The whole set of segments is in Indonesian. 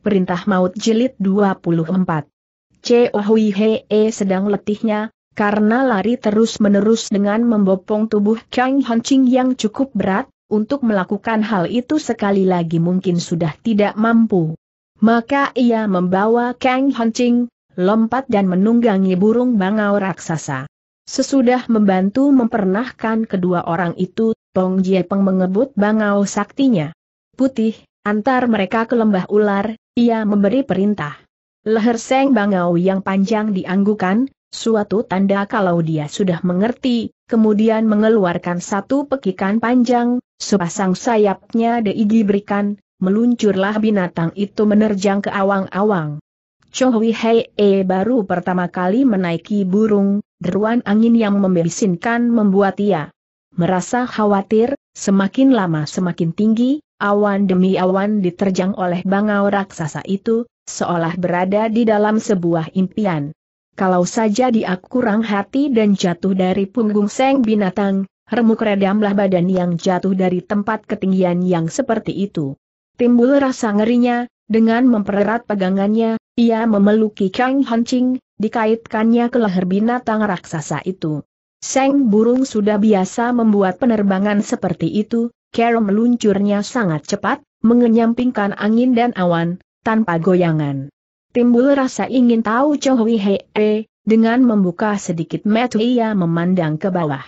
Perintah Maut Jilid 24 Cheo Hui Hee sedang letihnya, karena lari terus-menerus dengan membopong tubuh Kang Hancing yang cukup berat, untuk melakukan hal itu sekali lagi mungkin sudah tidak mampu. Maka ia membawa Kang Hancing, lompat dan menunggangi burung bangau raksasa. Sesudah membantu mempernahkan kedua orang itu, Tong Jiepeng mengebut bangau saktinya. Putih, antar mereka ke lembah ular, ia memberi perintah. Leher Seng Bangau yang panjang dianggukan, suatu tanda kalau dia sudah mengerti, kemudian mengeluarkan satu pekikan panjang, sepasang sayapnya Deigi berikan, meluncurlah binatang itu menerjang ke awang-awang. Chowi Hei E baru pertama kali menaiki burung, deruan angin yang membisinkan membuat ia merasa khawatir, semakin lama semakin tinggi, Awan demi awan diterjang oleh bangau raksasa itu, seolah berada di dalam sebuah impian. Kalau saja dia kurang hati dan jatuh dari punggung seng binatang, remuk redamlah badan yang jatuh dari tempat ketinggian yang seperti itu. Timbul rasa ngerinya, dengan mempererat pegangannya, ia memeluki Kang Hancing, dikaitkannya ke leher binatang raksasa itu. Seng burung sudah biasa membuat penerbangan seperti itu, Carol meluncurnya sangat cepat, mengenyampingkan angin dan awan, tanpa goyangan. Timbul rasa ingin tahu Chow Hee, eh, dengan membuka sedikit mata ia memandang ke bawah.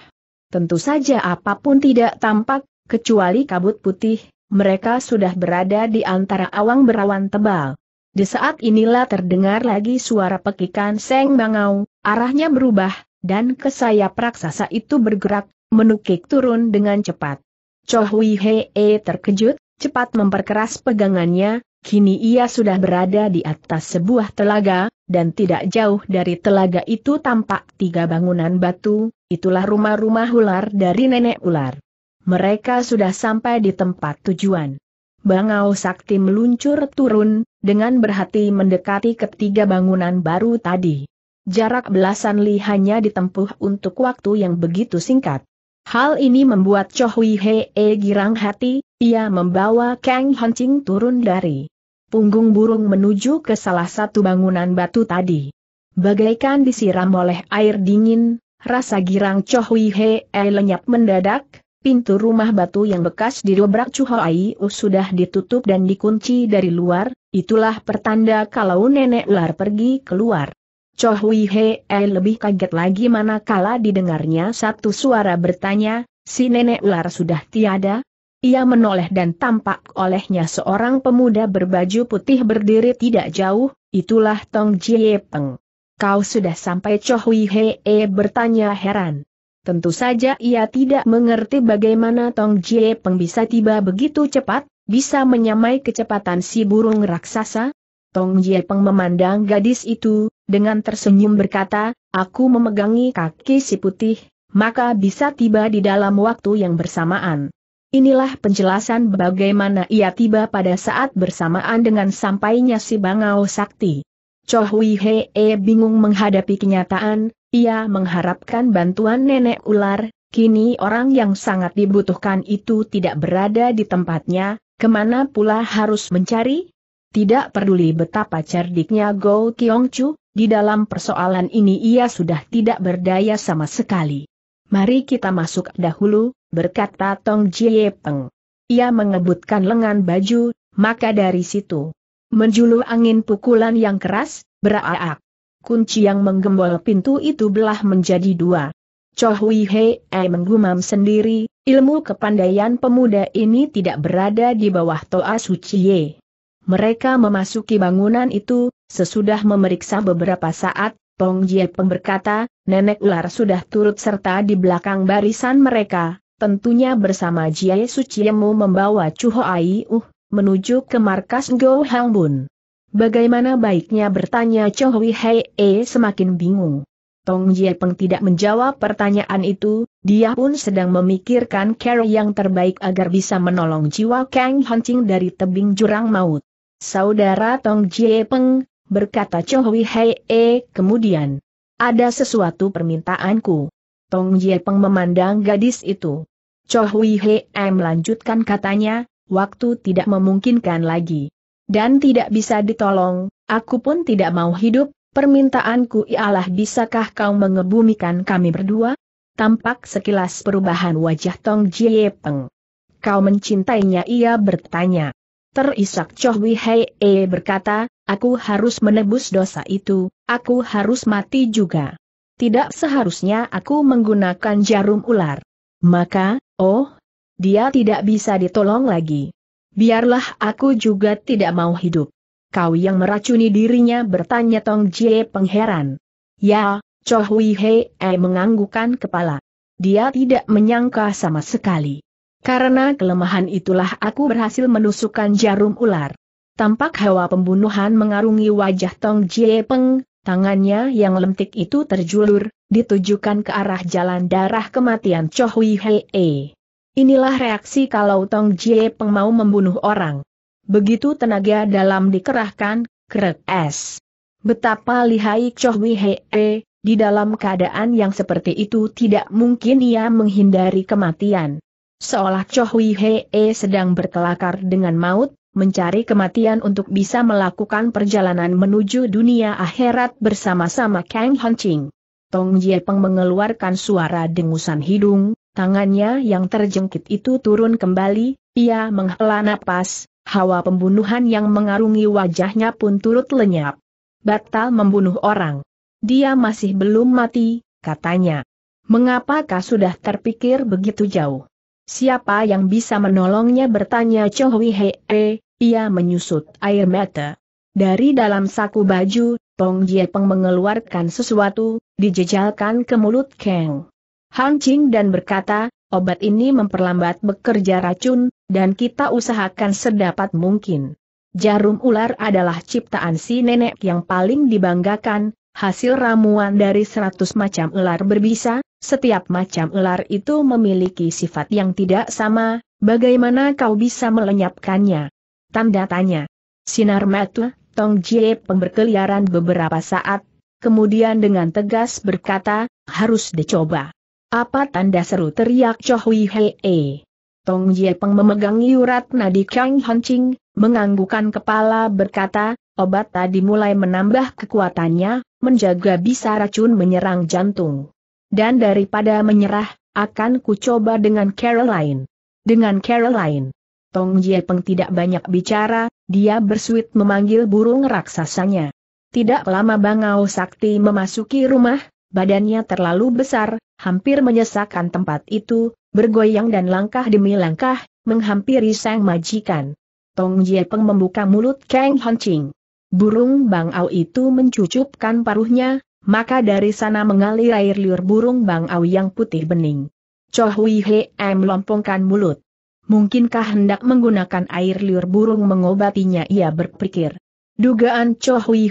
Tentu saja apapun tidak tampak, kecuali kabut putih, mereka sudah berada di antara awang berawan tebal. Di saat inilah terdengar lagi suara pekikan Seng Bangau, arahnya berubah, dan kesayap raksasa itu bergerak, menukik turun dengan cepat. Chohui Hee terkejut, cepat memperkeras pegangannya, kini ia sudah berada di atas sebuah telaga, dan tidak jauh dari telaga itu tampak tiga bangunan batu, itulah rumah-rumah ular dari nenek ular. Mereka sudah sampai di tempat tujuan. Bangau Sakti meluncur turun, dengan berhati mendekati ketiga bangunan baru tadi. Jarak belasan li hanya ditempuh untuk waktu yang begitu singkat. Hal ini membuat Cho Hui Hee girang hati, ia membawa Kang Hancing turun dari punggung burung menuju ke salah satu bangunan batu tadi. Bagaikan disiram oleh air dingin, rasa girang Cho Hui Hee lenyap mendadak, pintu rumah batu yang bekas didobrak Chu Hoi sudah ditutup dan dikunci dari luar, itulah pertanda kalau nenek ular pergi keluar. Cho Hui He eh, lebih kaget lagi manakala didengarnya satu suara bertanya, si nenek ular sudah tiada? Ia menoleh dan tampak olehnya seorang pemuda berbaju putih berdiri tidak jauh, itulah Tong Jie Peng. Kau sudah sampai Cho Hui He eh, bertanya heran. Tentu saja ia tidak mengerti bagaimana Tong Jie Peng bisa tiba begitu cepat, bisa menyamai kecepatan si burung raksasa? Tong Jie Peng memandang gadis itu, dengan tersenyum berkata, aku memegangi kaki si putih, maka bisa tiba di dalam waktu yang bersamaan. Inilah penjelasan bagaimana ia tiba pada saat bersamaan dengan sampainya si Bangau Sakti. Chohui Hui Hee bingung menghadapi kenyataan, ia mengharapkan bantuan nenek ular, kini orang yang sangat dibutuhkan itu tidak berada di tempatnya, kemana pula harus mencari? Tidak peduli betapa cerdiknya Go Kyong Chu, di dalam persoalan ini ia sudah tidak berdaya sama sekali. Mari kita masuk dahulu, berkata Tong Jie Peng. Ia mengebutkan lengan baju, maka dari situ. Menjulur angin pukulan yang keras, beraak. Kunci yang menggembol pintu itu belah menjadi dua. Chohui He Hei menggumam sendiri, ilmu kepandaian pemuda ini tidak berada di bawah Toa Suciye. Mereka memasuki bangunan itu, sesudah memeriksa beberapa saat, Tong Jie Peng berkata, nenek ular sudah turut serta di belakang barisan mereka, tentunya bersama Jie Suciemu membawa Chuho Ai Uh, menuju ke markas Go Hang Bun. Bagaimana baiknya bertanya Chowi Hei E eh, semakin bingung. Tong Jie Peng tidak menjawab pertanyaan itu, dia pun sedang memikirkan cara yang terbaik agar bisa menolong jiwa Kang Hancing dari tebing jurang maut saudara Tong Jie Peng, berkata Hui Hei E eh, kemudian. Ada sesuatu permintaanku. Tong Jie Peng memandang gadis itu. Hui Hei E melanjutkan katanya, waktu tidak memungkinkan lagi. Dan tidak bisa ditolong, aku pun tidak mau hidup, permintaanku ialah bisakah kau mengebumikan kami berdua? Tampak sekilas perubahan wajah Tong Jie Peng. Kau mencintainya ia bertanya. Terisak Choh Wi Hei e berkata, aku harus menebus dosa itu, aku harus mati juga. Tidak seharusnya aku menggunakan jarum ular. Maka, oh, dia tidak bisa ditolong lagi. Biarlah aku juga tidak mau hidup. Kau yang meracuni dirinya bertanya Tong Jie pengheran. Ya, Choh Wi Hei e menganggukan kepala. Dia tidak menyangka sama sekali. Karena kelemahan itulah aku berhasil menusukkan jarum ular. Tampak hawa pembunuhan mengarungi wajah Tong Jie Peng, tangannya yang lentik itu terjulur, ditujukan ke arah jalan darah kematian Choh Wei Hei. E. Inilah reaksi kalau Tong Jie Peng mau membunuh orang. Begitu tenaga dalam dikerahkan, krek es. Betapa lihai Choh Wei Hei, e, di dalam keadaan yang seperti itu tidak mungkin ia menghindari kematian. Seolah Cho Hui Hee sedang berkelakar dengan maut, mencari kematian untuk bisa melakukan perjalanan menuju dunia akhirat bersama-sama Kang Ching. Tong Jie Peng mengeluarkan suara dengusan hidung, tangannya yang terjengkit itu turun kembali, ia menghela napas, hawa pembunuhan yang mengarungi wajahnya pun turut lenyap. Batal membunuh orang. Dia masih belum mati, katanya. Mengapakah sudah terpikir begitu jauh? Siapa yang bisa menolongnya bertanya Cho Hui -e. Eh, ia menyusut air mata. Dari dalam saku baju, Tong Jie Peng mengeluarkan sesuatu, dijejalkan ke mulut Kang. Hang Ching dan berkata, obat ini memperlambat bekerja racun, dan kita usahakan sedapat mungkin. Jarum ular adalah ciptaan si nenek yang paling dibanggakan, Hasil ramuan dari seratus macam ular berbisa, setiap macam ular itu memiliki sifat yang tidak sama, bagaimana kau bisa melenyapkannya? Tanda tanya. Sinar matu, Tong Jie Peng berkeliaran beberapa saat, kemudian dengan tegas berkata, harus dicoba. Apa tanda seru teriak Choh Wei Hei? Tong Jie Peng memegang urat nadi Kang Ching, menganggukan kepala berkata, Obat tadi mulai menambah kekuatannya, menjaga bisa racun menyerang jantung. Dan daripada menyerah, akan kucoba coba dengan Caroline. Dengan Caroline. Tong Jiepeng tidak banyak bicara, dia bersuit memanggil burung raksasanya. Tidak lama Bangau Sakti memasuki rumah, badannya terlalu besar, hampir menyesakkan tempat itu, bergoyang dan langkah demi langkah, menghampiri sang majikan. Tong Jiepeng membuka mulut Kang Hanching. Burung bangau itu mencucupkan paruhnya, maka dari sana mengalir air liur burung bangau yang putih bening. Cho He melompongkan mulut. Mungkinkah hendak menggunakan air liur burung mengobatinya ia berpikir. Dugaan Cho He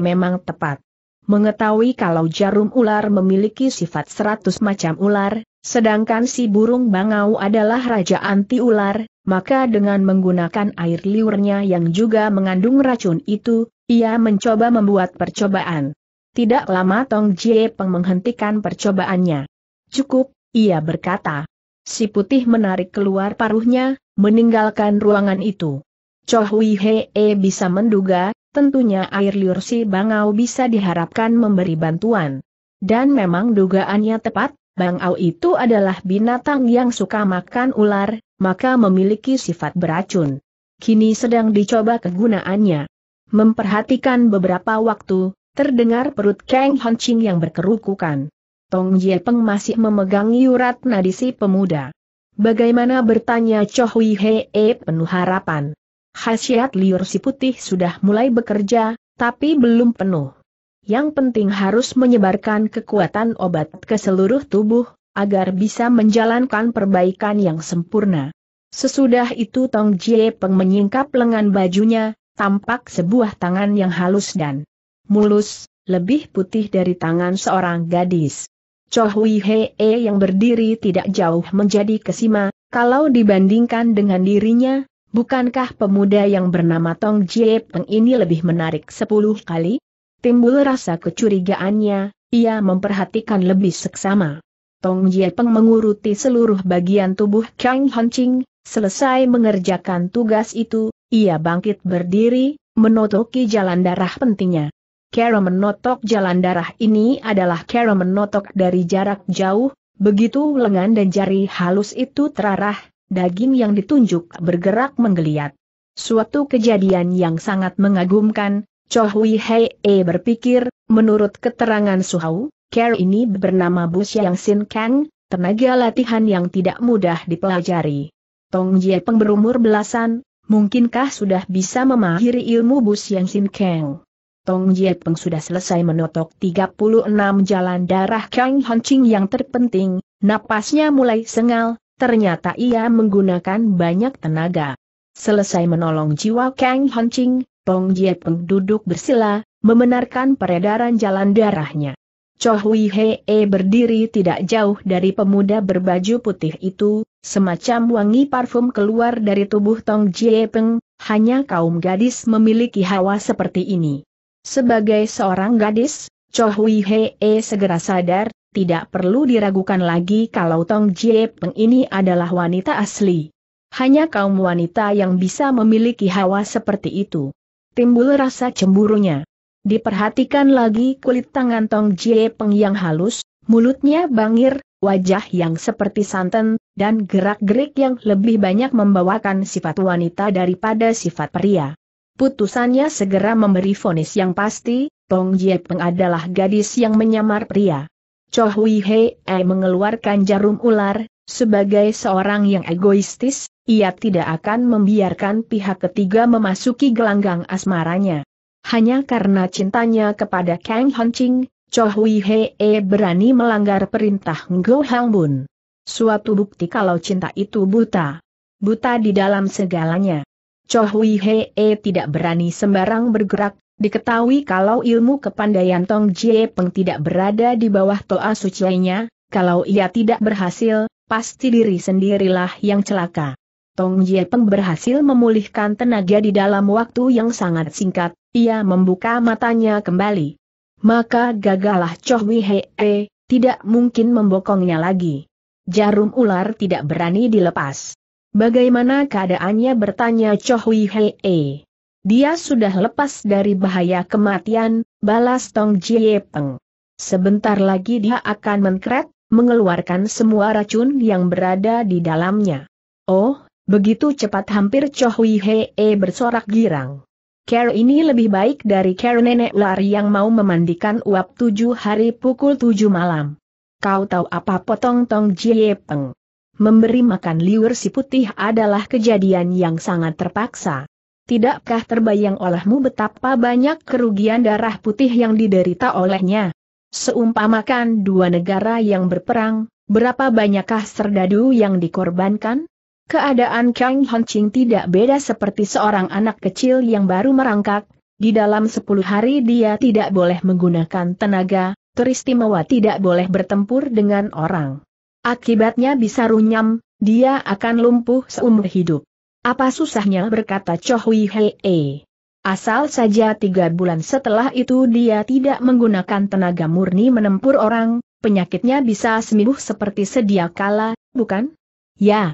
memang tepat. Mengetahui kalau jarum ular memiliki sifat seratus macam ular, sedangkan si burung bangau adalah raja anti ular, maka dengan menggunakan air liurnya yang juga mengandung racun itu, ia mencoba membuat percobaan. Tidak lama Tong Jie Peng menghentikan percobaannya. Cukup, ia berkata. Si putih menarik keluar paruhnya, meninggalkan ruangan itu. Cho Hui Hee bisa menduga, tentunya air liur si Bangau bisa diharapkan memberi bantuan. Dan memang dugaannya tepat, Bangau itu adalah binatang yang suka makan ular, maka memiliki sifat beracun. Kini sedang dicoba kegunaannya. Memperhatikan beberapa waktu, terdengar perut Kang Hancing yang berkerukukan. Tong Jie Peng masih memegang yurat nadi si pemuda. Bagaimana bertanya Choh Wei Hee penuh harapan. Khasiat liur si putih sudah mulai bekerja, tapi belum penuh. Yang penting harus menyebarkan kekuatan obat ke seluruh tubuh, agar bisa menjalankan perbaikan yang sempurna. Sesudah itu Tong Jie Peng menyingkap lengan bajunya, tampak sebuah tangan yang halus dan mulus, lebih putih dari tangan seorang gadis. Cho Hui Hee yang berdiri tidak jauh menjadi kesima, kalau dibandingkan dengan dirinya, bukankah pemuda yang bernama Tong Jie Peng ini lebih menarik sepuluh kali? Timbul rasa kecurigaannya, ia memperhatikan lebih seksama. Tong Jie Peng menguruti seluruh bagian tubuh Kang Hanching, selesai mengerjakan tugas itu, ia bangkit berdiri, menotoki jalan darah pentingnya. Cara menotok jalan darah ini adalah cara menotok dari jarak jauh, begitu lengan dan jari halus itu terarah, daging yang ditunjuk bergerak menggeliat. Suatu kejadian yang sangat mengagumkan, Cho Hei e berpikir, menurut keterangan Suhau, care ini bernama Bus Yang Sin Kang, tenaga latihan yang tidak mudah dipelajari. Tong Jie Peng berumur belasan, mungkinkah sudah bisa memahiri ilmu Bus Yang Sin Kang? Tong Jie Peng sudah selesai menotok 36 jalan darah Kang Hanching yang terpenting, napasnya mulai sengal, ternyata ia menggunakan banyak tenaga. Selesai menolong jiwa Kang Hanching. Tong Jie Peng duduk bersila, membenarkan peredaran jalan darahnya. Cho Hui Hee berdiri tidak jauh dari pemuda berbaju putih itu, semacam wangi parfum keluar dari tubuh Tong Jie Peng, hanya kaum gadis memiliki hawa seperti ini. Sebagai seorang gadis, Cho Hui Hee segera sadar, tidak perlu diragukan lagi kalau Tong Jie Peng ini adalah wanita asli. Hanya kaum wanita yang bisa memiliki hawa seperti itu timbul rasa cemburunya. Diperhatikan lagi kulit tangan Tong Jie Peng yang halus, mulutnya bangir, wajah yang seperti santan, dan gerak-gerik yang lebih banyak membawakan sifat wanita daripada sifat pria. Putusannya segera memberi vonis yang pasti, Tong Jie Peng adalah gadis yang menyamar pria. Cho Hui Hei mengeluarkan jarum ular, sebagai seorang yang egoistis, ia tidak akan membiarkan pihak ketiga memasuki gelanggang asmaranya. Hanya karena cintanya kepada Kang Honching, Cho Hui Hee berani melanggar perintah Ngo Hang Bun. Suatu bukti kalau cinta itu buta. Buta di dalam segalanya. Cho Hui Hee tidak berani sembarang bergerak, diketahui kalau ilmu kepandaian Tong Jie Peng tidak berada di bawah toa sucinya, kalau ia tidak berhasil, pasti diri sendirilah yang celaka. Tong Jie Peng berhasil memulihkan tenaga di dalam waktu yang sangat singkat, ia membuka matanya kembali. Maka gagalah Choh Wihee, eh, tidak mungkin membokongnya lagi. Jarum ular tidak berani dilepas. Bagaimana keadaannya bertanya Choh Wihee. Eh, dia sudah lepas dari bahaya kematian, balas Tong Jie Peng. Sebentar lagi dia akan mengkret, mengeluarkan semua racun yang berada di dalamnya. Oh, Begitu cepat hampir Cho Hee bersorak girang. Care ini lebih baik dari care nenek lari yang mau memandikan uap tujuh hari pukul tujuh malam. Kau tahu apa potong tong jie Memberi makan liur si putih adalah kejadian yang sangat terpaksa. Tidakkah terbayang olehmu betapa banyak kerugian darah putih yang diderita olehnya? Seumpamakan dua negara yang berperang, berapa banyakkah serdadu yang dikorbankan? Keadaan Kang Hancing tidak beda seperti seorang anak kecil yang baru merangkak, di dalam 10 hari dia tidak boleh menggunakan tenaga, teristimewa tidak boleh bertempur dengan orang. Akibatnya bisa runyam, dia akan lumpuh seumur hidup. Apa susahnya berkata Chohui Hei Asal saja tiga bulan setelah itu dia tidak menggunakan tenaga murni menempur orang, penyakitnya bisa sembuh seperti sedia kala, bukan? Ya,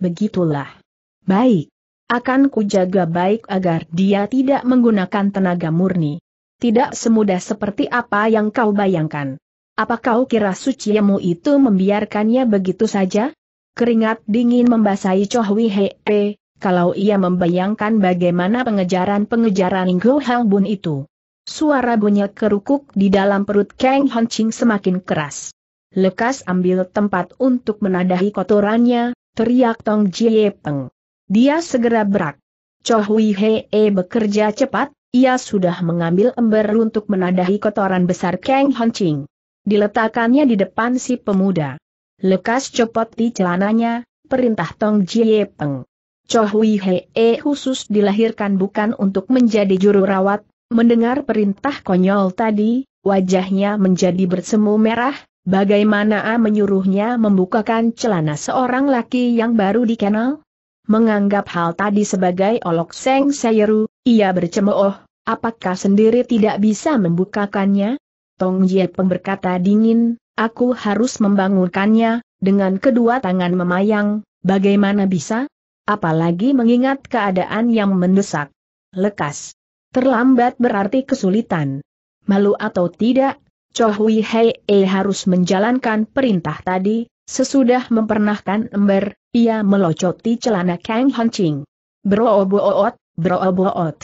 Begitulah. Baik. Akan kujaga baik agar dia tidak menggunakan tenaga murni. Tidak semudah seperti apa yang kau bayangkan. Apa kau kira suciamu itu membiarkannya begitu saja? Keringat dingin membasahi Choh Wihee, kalau ia membayangkan bagaimana pengejaran-pengejaran Inggo Bun itu. Suara bunyi kerukuk di dalam perut Kang Hon Ching semakin keras. Lekas ambil tempat untuk menadahi kotorannya, teriak Tong Jie Peng. Dia segera berak. Cho Hui Hee bekerja cepat, ia sudah mengambil ember untuk menadahi kotoran besar Kang Hongqing. Diletakkannya di depan si pemuda. Lekas copot di celananya, perintah Tong Jie Peng. Cho Hee khusus dilahirkan bukan untuk menjadi juru rawat, mendengar perintah konyol tadi, wajahnya menjadi bersemu merah, Bagaimana A menyuruhnya membukakan celana seorang laki yang baru dikenal? Menganggap hal tadi sebagai olok seng seyeru, ia bercemooh, apakah sendiri tidak bisa membukakannya? Tong Jie berkata dingin, aku harus membangunkannya, dengan kedua tangan memayang, bagaimana bisa? Apalagi mengingat keadaan yang mendesak. Lekas. Terlambat berarti kesulitan. Malu atau tidak, Chohui Hei e eh, harus menjalankan perintah tadi, sesudah mempernahkan ember, ia melocoti celana Kang Hancing. Brooboot, oot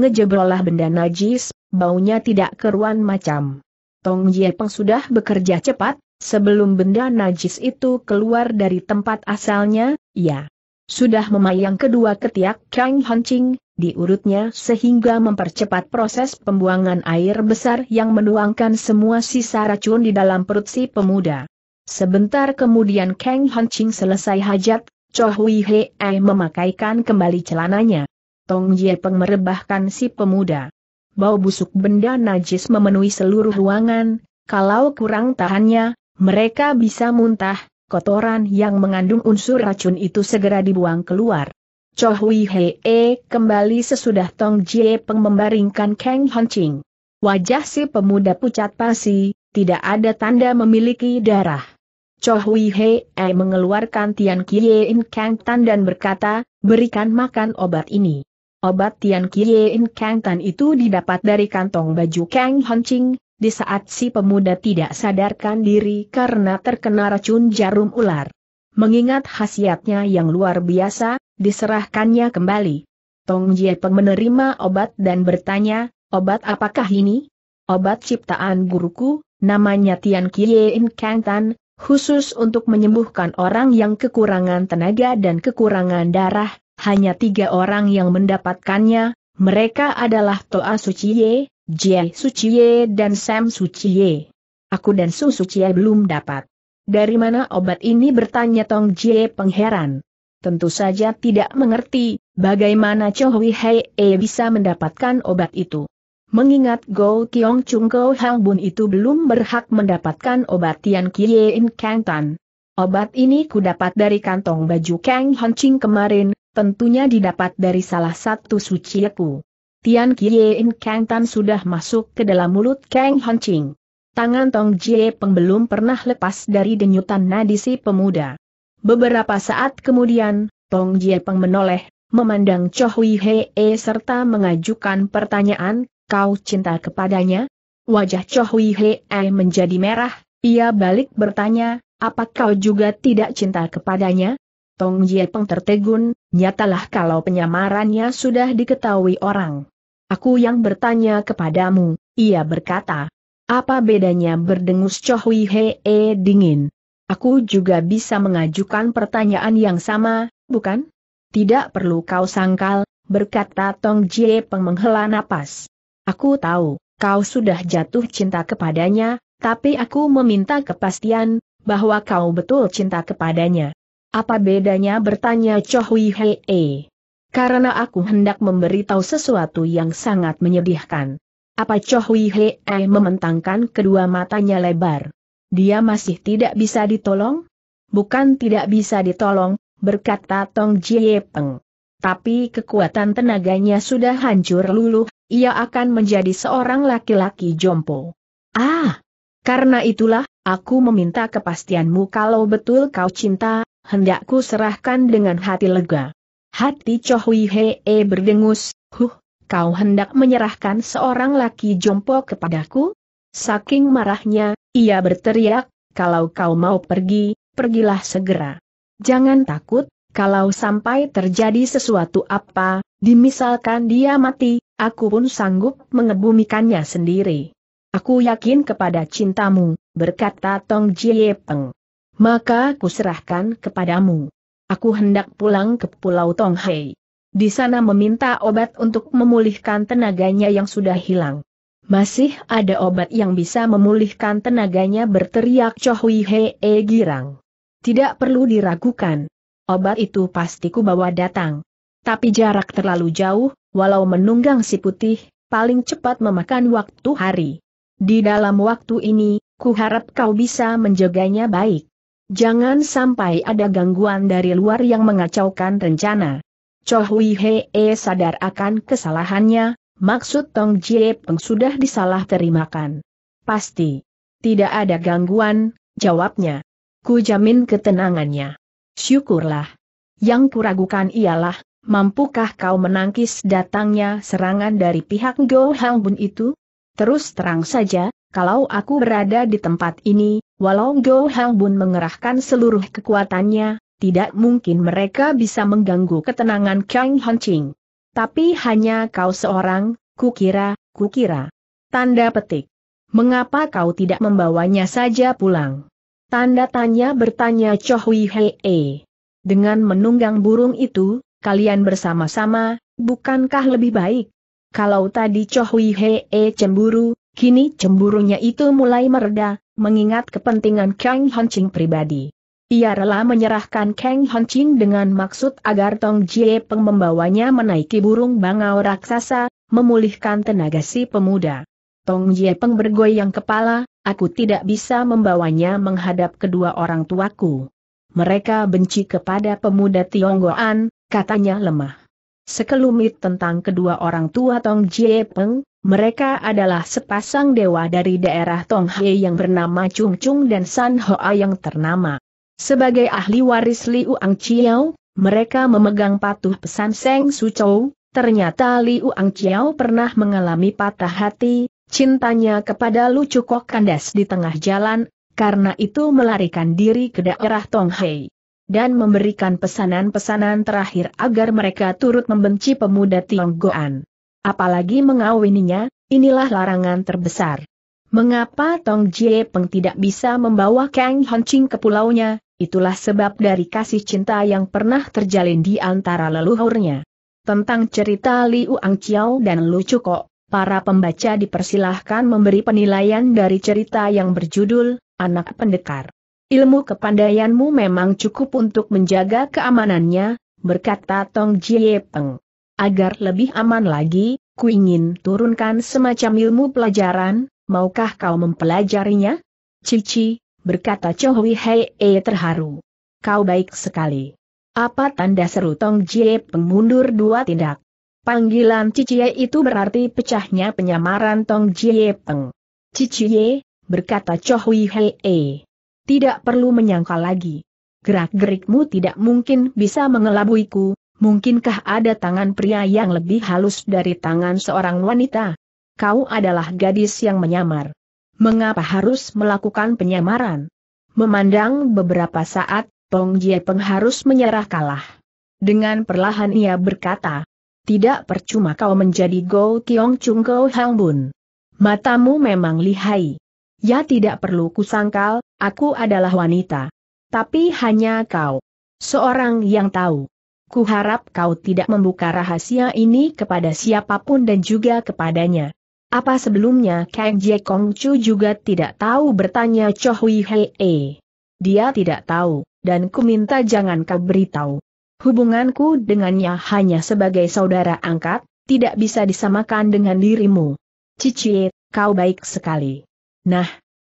Ngejebrolah benda najis, baunya tidak keruan macam. Tong Jiepeng sudah bekerja cepat, sebelum benda najis itu keluar dari tempat asalnya, ya, sudah memayang kedua ketiak Kang Hancing, diurutnya sehingga mempercepat proses pembuangan air besar yang menuangkan semua sisa racun di dalam perut si pemuda. Sebentar kemudian Kang Hancing selesai hajat, Cho Hui Hei memakaikan kembali celananya. Tong Ye Peng merebahkan si pemuda. Bau busuk benda najis memenuhi seluruh ruangan, kalau kurang tahannya, mereka bisa muntah, kotoran yang mengandung unsur racun itu segera dibuang keluar. Chowi Hui Hee kembali sesudah Tong Jie Peng membaringkan Kang Honching. Wajah si pemuda pucat pasi, tidak ada tanda memiliki darah. Chowi Hui Hee eh, mengeluarkan Tian in Kang Tan dan berkata, berikan makan obat ini. Obat Tian in Kang Tan itu didapat dari kantong baju Kang Honching, di saat si pemuda tidak sadarkan diri karena terkena racun jarum ular. Mengingat khasiatnya yang luar biasa, diserahkannya kembali. Tong Jie Peng menerima obat dan bertanya, obat apakah ini? Obat ciptaan guruku, namanya Tian Kie In Kang Tan, khusus untuk menyembuhkan orang yang kekurangan tenaga dan kekurangan darah, hanya tiga orang yang mendapatkannya, mereka adalah Toa Suciye, Jie Suciye dan Sam Suciye. Aku dan Su Suciye belum dapat. Dari mana obat ini bertanya Tong Jie pengheran. Tentu saja tidak mengerti, bagaimana Chowi Hui Hei e bisa mendapatkan obat itu. Mengingat Go Kiong Chung Go Hang Bun itu belum berhak mendapatkan obat Tian Kie In Kang Tan. Obat ini ku dapat dari kantong baju Kang Hancing kemarin, tentunya didapat dari salah satu suciku. Tian Kiein Kang Tan sudah masuk ke dalam mulut Kang Hancing. Tangan Tong Jie Peng belum pernah lepas dari denyutan nadi si pemuda. Beberapa saat kemudian, Tong Jie Peng menoleh, memandang Cho Hui Hee serta mengajukan pertanyaan, kau cinta kepadanya? Wajah Cho Hui Hee menjadi merah, ia balik bertanya, apa kau juga tidak cinta kepadanya? Tong Jie Peng tertegun, nyatalah kalau penyamarannya sudah diketahui orang. Aku yang bertanya kepadamu, ia berkata. Apa bedanya berdengus Choh He Hee dingin? Aku juga bisa mengajukan pertanyaan yang sama, bukan? Tidak perlu kau sangkal, berkata Tong Jie Peng menghela napas. Aku tahu, kau sudah jatuh cinta kepadanya, tapi aku meminta kepastian, bahwa kau betul cinta kepadanya. Apa bedanya bertanya Choh Wei Hee? karena aku hendak memberitahu sesuatu yang sangat menyedihkan. Apa Choh Wei Hei mementangkan kedua matanya lebar. Dia masih tidak bisa ditolong? Bukan tidak bisa ditolong, berkata Tong Jie Peng. Tapi kekuatan tenaganya sudah hancur luluh, ia akan menjadi seorang laki-laki jompo. Ah! Karena itulah, aku meminta kepastianmu kalau betul kau cinta, hendakku serahkan dengan hati lega. Hati Cho Hui Hee berdengus, huh, kau hendak menyerahkan seorang laki jompo kepadaku? Saking marahnya, ia berteriak, kalau kau mau pergi, pergilah segera. Jangan takut, kalau sampai terjadi sesuatu apa, dimisalkan dia mati, aku pun sanggup mengebumikannya sendiri. Aku yakin kepada cintamu, berkata Tong Jiepeng. Maka kuserahkan kepadamu. Aku hendak pulang ke Pulau Tonghei. Di sana meminta obat untuk memulihkan tenaganya yang sudah hilang. Masih ada obat yang bisa memulihkan tenaganya berteriak Chohui E Girang. Tidak perlu diragukan. Obat itu pasti ku bawa datang. Tapi jarak terlalu jauh, walau menunggang si putih, paling cepat memakan waktu hari. Di dalam waktu ini, ku harap kau bisa menjaganya baik. Jangan sampai ada gangguan dari luar yang mengacaukan rencana. Chowi Hee sadar akan kesalahannya, maksud Tong Jie Peng sudah disalah terimakan. Pasti. Tidak ada gangguan, jawabnya. Ku jamin ketenangannya. Syukurlah. Yang kuragukan ialah, mampukah kau menangkis datangnya serangan dari pihak Go Hang Bun itu? Terus terang saja, kalau aku berada di tempat ini, walau Go Hang Bun mengerahkan seluruh kekuatannya, tidak mungkin mereka bisa mengganggu ketenangan Kang Ching. Tapi hanya kau seorang, kukira, kukira. Tanda petik. Mengapa kau tidak membawanya saja pulang? Tanda tanya bertanya Chohui Hee. Dengan menunggang burung itu, kalian bersama-sama, bukankah lebih baik? Kalau tadi Chohui Hee cemburu, Kini cemburunya itu mulai mereda, mengingat kepentingan Kang Hancing pribadi. Ia rela menyerahkan Kang Hancing dengan maksud agar Tong Jie Peng membawanya menaiki burung bangau raksasa, memulihkan tenaga si pemuda. Tong Jie Peng bergoyang kepala, aku tidak bisa membawanya menghadap kedua orang tuaku. Mereka benci kepada pemuda Tionggoan, katanya lemah sekelumit tentang kedua orang tua Tong Jie Peng, mereka adalah sepasang dewa dari daerah Tong He yang bernama Chung Chung dan San Hoa yang ternama. Sebagai ahli waris Liu Ang Chiao, mereka memegang patuh pesan Seng Su ternyata Liu Ang Chiao pernah mengalami patah hati, cintanya kepada Lu Cukok kandas di tengah jalan, karena itu melarikan diri ke daerah Tong Hei dan memberikan pesanan-pesanan terakhir agar mereka turut membenci pemuda Tionggoan. Apalagi mengawininya, inilah larangan terbesar. Mengapa Tong Jie Peng tidak bisa membawa Kang Honching ke pulaunya, itulah sebab dari kasih cinta yang pernah terjalin di antara leluhurnya. Tentang cerita Liu Angqiao dan Lu Chuko, para pembaca dipersilahkan memberi penilaian dari cerita yang berjudul, Anak Pendekar. Ilmu kepandaianmu memang cukup untuk menjaga keamanannya, berkata Tong Jie Peng. Agar lebih aman lagi, ku ingin turunkan semacam ilmu pelajaran, maukah kau mempelajarinya? Cici, berkata Chohui Hei e terharu. Kau baik sekali. Apa tanda seru Tong Jie Peng mundur dua tindak? Panggilan Ye itu berarti pecahnya penyamaran Tong Jie Peng. Cici Ye, berkata Chohui Hei e tidak perlu menyangkal lagi. Gerak-gerikmu tidak mungkin bisa mengelabuiku, mungkinkah ada tangan pria yang lebih halus dari tangan seorang wanita? Kau adalah gadis yang menyamar. Mengapa harus melakukan penyamaran? Memandang beberapa saat, Tong Jie Peng harus menyerah kalah. Dengan perlahan ia berkata, tidak percuma kau menjadi Go Kiong Chung Go Hang Bun. Matamu memang lihai. Ya tidak perlu kusangkal, aku adalah wanita. Tapi hanya kau. Seorang yang tahu. Kuharap kau tidak membuka rahasia ini kepada siapapun dan juga kepadanya. Apa sebelumnya Kang Jie Kong Chu juga tidak tahu bertanya Cho Hui Hei. E. Dia tidak tahu, dan ku minta jangan kau beritahu. Hubunganku dengannya hanya sebagai saudara angkat, tidak bisa disamakan dengan dirimu. Cici, kau baik sekali. Nah,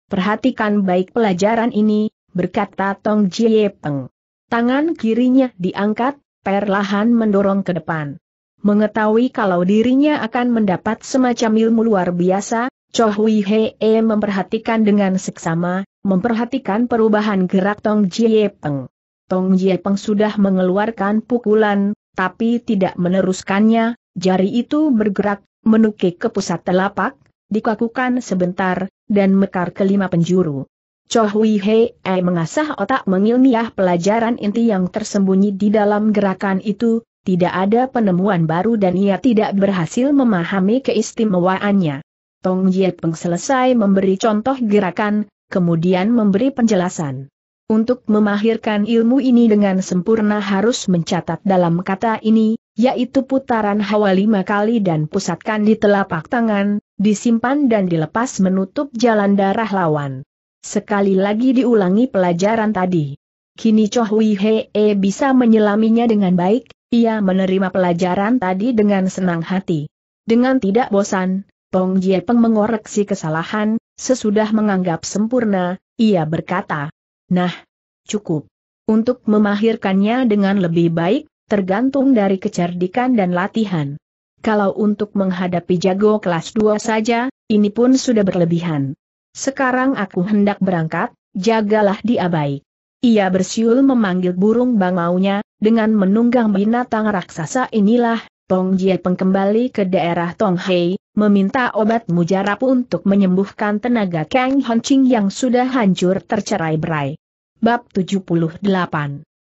perhatikan baik pelajaran ini, berkata Tong Jie Peng. Tangan kirinya diangkat, perlahan mendorong ke depan. Mengetahui kalau dirinya akan mendapat semacam ilmu luar biasa, Cho Hui Hee memperhatikan dengan seksama, memperhatikan perubahan gerak Tong Jie Peng. Tong Jie Peng sudah mengeluarkan pukulan, tapi tidak meneruskannya, jari itu bergerak, menukik ke pusat telapak, dikakukan sebentar, dan mekar kelima penjuru. Chou Hui Hei mengasah otak mengilmiah pelajaran inti yang tersembunyi di dalam gerakan itu, tidak ada penemuan baru dan ia tidak berhasil memahami keistimewaannya. Tong Jie Peng selesai memberi contoh gerakan, kemudian memberi penjelasan. Untuk memahirkan ilmu ini dengan sempurna harus mencatat dalam kata ini, yaitu putaran hawa lima kali dan pusatkan di telapak tangan, disimpan dan dilepas menutup jalan darah lawan. Sekali lagi diulangi pelajaran tadi. Kini Choh Wei Hee bisa menyelaminya dengan baik, ia menerima pelajaran tadi dengan senang hati. Dengan tidak bosan, Tong Jie Peng mengoreksi kesalahan, sesudah menganggap sempurna, ia berkata, Nah, cukup. Untuk memahirkannya dengan lebih baik, tergantung dari kecerdikan dan latihan. Kalau untuk menghadapi jago kelas 2 saja, ini pun sudah berlebihan. Sekarang aku hendak berangkat, jagalah dia baik. Ia bersiul memanggil burung bangaunya, dengan menunggang binatang raksasa inilah, Tong Jie Peng ke daerah Tong Hei, meminta obat mujarab untuk menyembuhkan tenaga Kang Honching yang sudah hancur tercerai-berai. Bab 78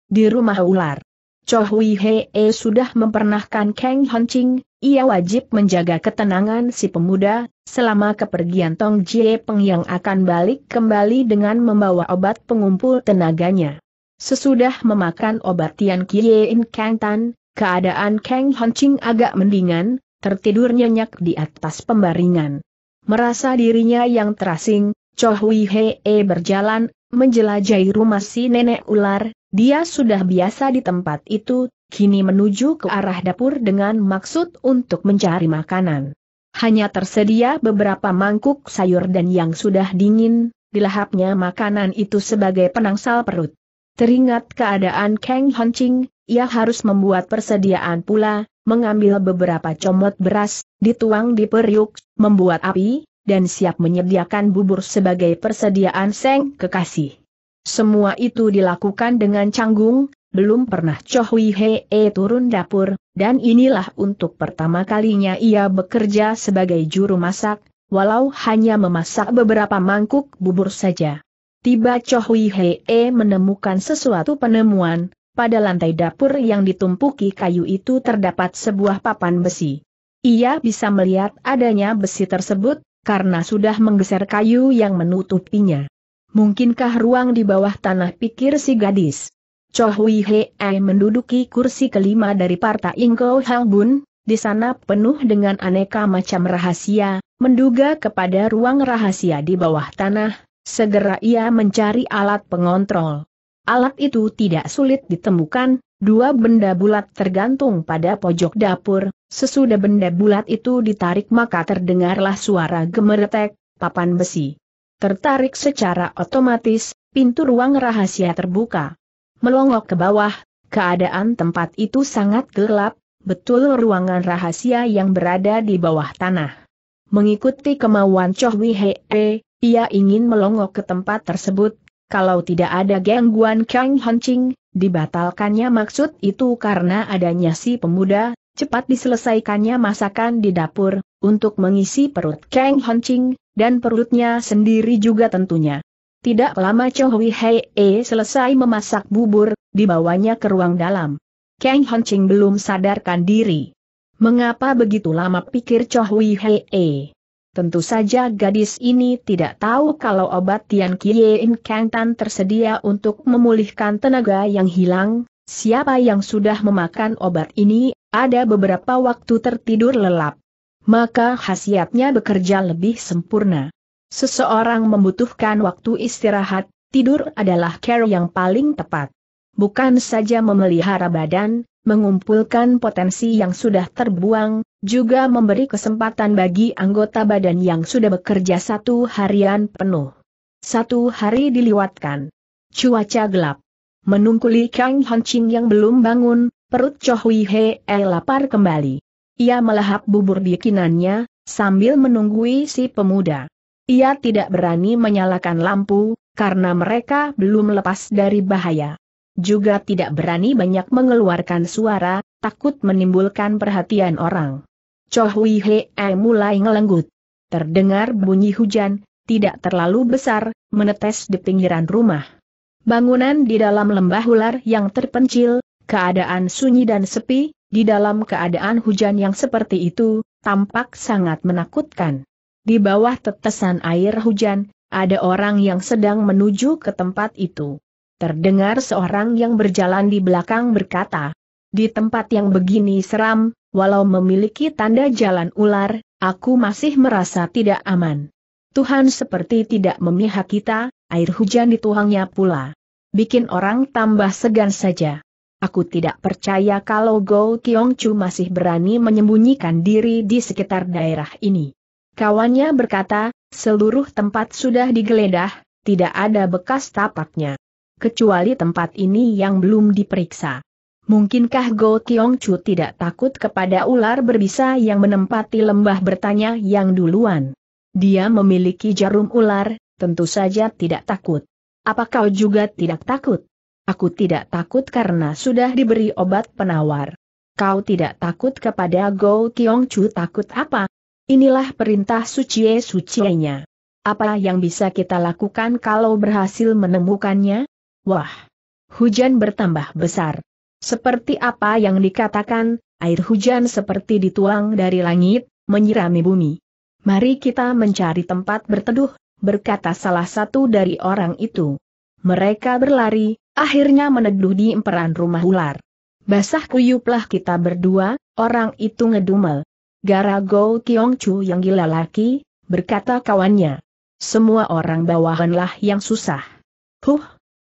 Di Rumah Ular Cho Hui Hee eh, sudah mempernahkan Kang Honching, ia wajib menjaga ketenangan si pemuda, selama kepergian Tong Jie Peng yang akan balik kembali dengan membawa obat pengumpul tenaganya. Sesudah memakan obat Tian Kie In Kang Tan, keadaan Kang Honching agak mendingan, tertidur nyenyak di atas pembaringan. Merasa dirinya yang terasing, Cho Hui Hee eh, berjalan, menjelajahi rumah si nenek ular, dia sudah biasa di tempat itu, kini menuju ke arah dapur dengan maksud untuk mencari makanan. Hanya tersedia beberapa mangkuk sayur dan yang sudah dingin, dilahapnya makanan itu sebagai penangsal perut. Teringat keadaan Kang Hancing, ia harus membuat persediaan pula, mengambil beberapa comot beras, dituang di periuk, membuat api, dan siap menyediakan bubur sebagai persediaan seng kekasih. Semua itu dilakukan dengan canggung, belum pernah Cho Hui Hee turun dapur, dan inilah untuk pertama kalinya ia bekerja sebagai juru masak, walau hanya memasak beberapa mangkuk bubur saja. Tiba Cho Hui Hee menemukan sesuatu penemuan, pada lantai dapur yang ditumpuki kayu itu terdapat sebuah papan besi. Ia bisa melihat adanya besi tersebut, karena sudah menggeser kayu yang menutupinya. Mungkinkah ruang di bawah tanah pikir si gadis? Cho Hei menduduki kursi kelima dari Partai Ingko Halbun, di sana penuh dengan aneka macam rahasia, menduga kepada ruang rahasia di bawah tanah, segera ia mencari alat pengontrol. Alat itu tidak sulit ditemukan, dua benda bulat tergantung pada pojok dapur, sesudah benda bulat itu ditarik maka terdengarlah suara gemeretek, papan besi. Tertarik secara otomatis, pintu ruang rahasia terbuka. Melongok ke bawah, keadaan tempat itu sangat gelap, betul ruangan rahasia yang berada di bawah tanah. Mengikuti kemauan Choh Hee, ia ingin melongok ke tempat tersebut, kalau tidak ada gangguan Kang Hancing, dibatalkannya maksud itu karena adanya si pemuda, cepat diselesaikannya masakan di dapur, untuk mengisi perut Kang Hancing, dan perutnya sendiri juga tentunya. Tidak lama Chowi Hei -e selesai memasak bubur, dibawanya ke ruang dalam. Kang Hon belum sadarkan diri. Mengapa begitu lama pikir Chowi Hei -e? Tentu saja gadis ini tidak tahu kalau obat Tian Kie In Kang Tan tersedia untuk memulihkan tenaga yang hilang, siapa yang sudah memakan obat ini, ada beberapa waktu tertidur lelap maka khasiatnya bekerja lebih sempurna. Seseorang membutuhkan waktu istirahat, tidur adalah care yang paling tepat. Bukan saja memelihara badan, mengumpulkan potensi yang sudah terbuang, juga memberi kesempatan bagi anggota badan yang sudah bekerja satu harian penuh. Satu hari diliwatkan. Cuaca gelap. Menungkuli Kang Hancing yang belum bangun, perut Chohui He lapar kembali. Ia melahap bubur bikinannya sambil menunggui si pemuda. Ia tidak berani menyalakan lampu, karena mereka belum lepas dari bahaya. Juga tidak berani banyak mengeluarkan suara, takut menimbulkan perhatian orang. Cho He mulai ngelenggut. Terdengar bunyi hujan, tidak terlalu besar, menetes di pinggiran rumah. Bangunan di dalam lembah ular yang terpencil, keadaan sunyi dan sepi, di dalam keadaan hujan yang seperti itu, tampak sangat menakutkan. Di bawah tetesan air hujan, ada orang yang sedang menuju ke tempat itu. Terdengar seorang yang berjalan di belakang berkata, di tempat yang begini seram, walau memiliki tanda jalan ular, aku masih merasa tidak aman. Tuhan seperti tidak memihak kita, air hujan di tuhannya pula. Bikin orang tambah segan saja. Aku tidak percaya kalau Go Kiong Chu masih berani menyembunyikan diri di sekitar daerah ini. Kawannya berkata, seluruh tempat sudah digeledah, tidak ada bekas tapaknya. Kecuali tempat ini yang belum diperiksa. Mungkinkah Go Kiong Chu tidak takut kepada ular berbisa yang menempati lembah bertanya yang duluan? Dia memiliki jarum ular, tentu saja tidak takut. Apa kau juga tidak takut? Aku tidak takut karena sudah diberi obat penawar. Kau tidak takut kepada Go Kiong Chu takut apa? Inilah perintah suci sucienya. Apa yang bisa kita lakukan kalau berhasil menemukannya? Wah! Hujan bertambah besar. Seperti apa yang dikatakan, air hujan seperti dituang dari langit, menyirami bumi. Mari kita mencari tempat berteduh, berkata salah satu dari orang itu. Mereka berlari, akhirnya meneduh di emperan rumah ular. Basah kuyuplah kita berdua, orang itu ngedumel. Garago Kiong Chu yang gila laki, berkata kawannya. Semua orang bawahanlah yang susah. Huh,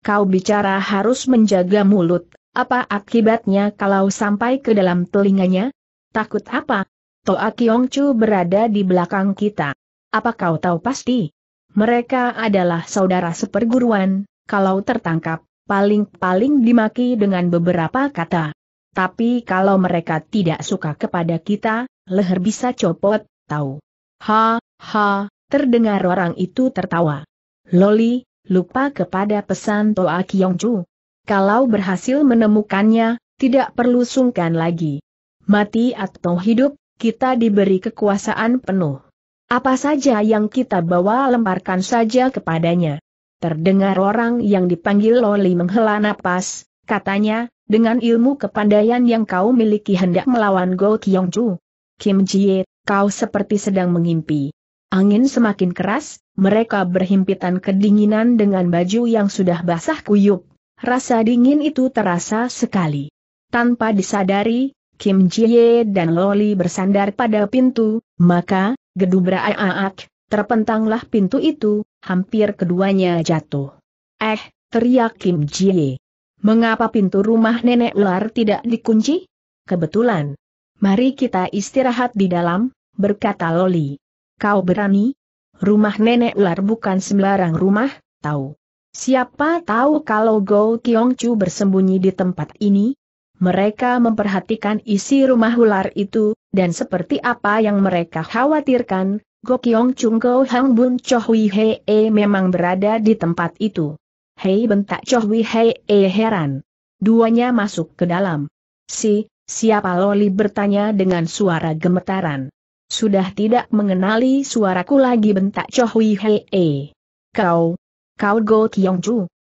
kau bicara harus menjaga mulut, apa akibatnya kalau sampai ke dalam telinganya? Takut apa? Toa Kiong Chu berada di belakang kita. Apa kau tahu pasti? Mereka adalah saudara seperguruan, kalau tertangkap, paling-paling dimaki dengan beberapa kata. Tapi kalau mereka tidak suka kepada kita, leher bisa copot, tahu. Ha, ha, terdengar orang itu tertawa. Loli, lupa kepada pesan Toa Kyongcu. Kalau berhasil menemukannya, tidak perlu sungkan lagi. Mati atau hidup, kita diberi kekuasaan penuh. Apa saja yang kita bawa lemparkan saja kepadanya. Terdengar orang yang dipanggil Loli menghela napas, katanya, dengan ilmu kepandaian yang kau miliki hendak melawan Go Kyong Chu. Kim Jie, kau seperti sedang mengimpi. Angin semakin keras, mereka berhimpitan kedinginan dengan baju yang sudah basah kuyup. Rasa dingin itu terasa sekali. Tanpa disadari, Kim Jie dan Loli bersandar pada pintu, maka, gedubra aak, terpentanglah pintu itu, hampir keduanya jatuh. Eh, teriak Kim Jie. Mengapa pintu rumah nenek ular tidak dikunci? Kebetulan. Mari kita istirahat di dalam, berkata Loli. Kau berani? Rumah nenek ular bukan sembarang rumah, tahu. Siapa tahu kalau Go Chu bersembunyi di tempat ini? Mereka memperhatikan isi rumah ular itu, dan seperti apa yang mereka khawatirkan, Gokyong Chung Go Hang Bun Cho Hui He e memang berada di tempat itu. Hei bentak Choh Hui He e heran. Duanya masuk ke dalam. Si, siapa Loli bertanya dengan suara gemetaran. Sudah tidak mengenali suaraku lagi bentak Choh Hui He e. Kau, kau Gokyong Chung.